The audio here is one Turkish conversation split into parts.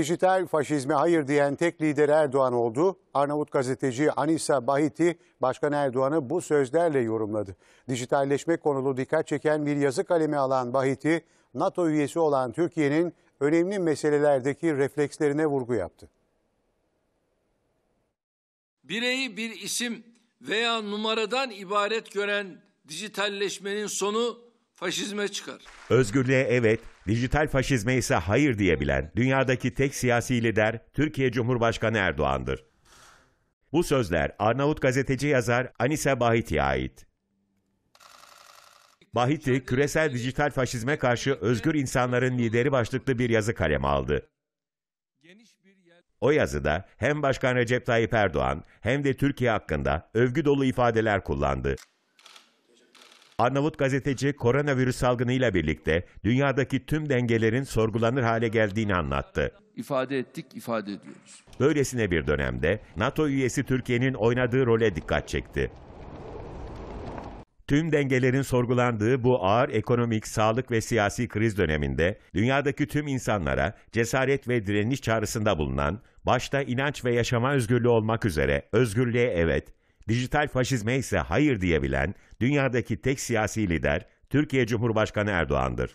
Dijital faşizme hayır diyen tek lider Erdoğan oldu. Arnavut gazeteci Anissa Bahiti, Başkan Erdoğan'ı bu sözlerle yorumladı. Dijitalleşme konulu dikkat çeken bir yazı kalemi alan Bahiti, NATO üyesi olan Türkiye'nin önemli meselelerdeki reflekslerine vurgu yaptı. Bireyi bir isim veya numaradan ibaret gören dijitalleşmenin sonu faşizme çıkar. Özgürlüğe evet, dijital faşizme ise hayır diyebilen dünyadaki tek siyasi lider Türkiye Cumhurbaşkanı Erdoğan'dır. Bu sözler Arnavut gazeteci yazar Anise Bahiti'ye ait. Bahiti, küresel dijital faşizme karşı özgür insanların lideri başlıklı bir yazı kaleme aldı. O yazıda hem Başkan Recep Tayyip Erdoğan hem de Türkiye hakkında övgü dolu ifadeler kullandı. Arnavut gazeteci koronavirüs salgınıyla birlikte dünyadaki tüm dengelerin sorgulanır hale geldiğini anlattı. İfade ettik, ifade ediyoruz. Böylesine bir dönemde NATO üyesi Türkiye'nin oynadığı role dikkat çekti. Tüm dengelerin sorgulandığı bu ağır ekonomik, sağlık ve siyasi kriz döneminde dünyadaki tüm insanlara cesaret ve direniş çağrısında bulunan, başta inanç ve yaşama özgürlüğü olmak üzere özgürlüğe evet, dijital faşizme ise hayır diyebilen dünyadaki tek siyasi lider Türkiye Cumhurbaşkanı Erdoğan'dır.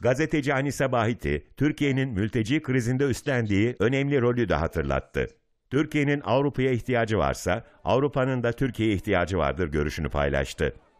Gazeteci Anise Bahiti, Türkiye'nin mülteci krizinde üstlendiği önemli rolü de hatırlattı. Türkiye'nin Avrupa'ya ihtiyacı varsa, Avrupa'nın da Türkiye'ye ihtiyacı vardır görüşünü paylaştı.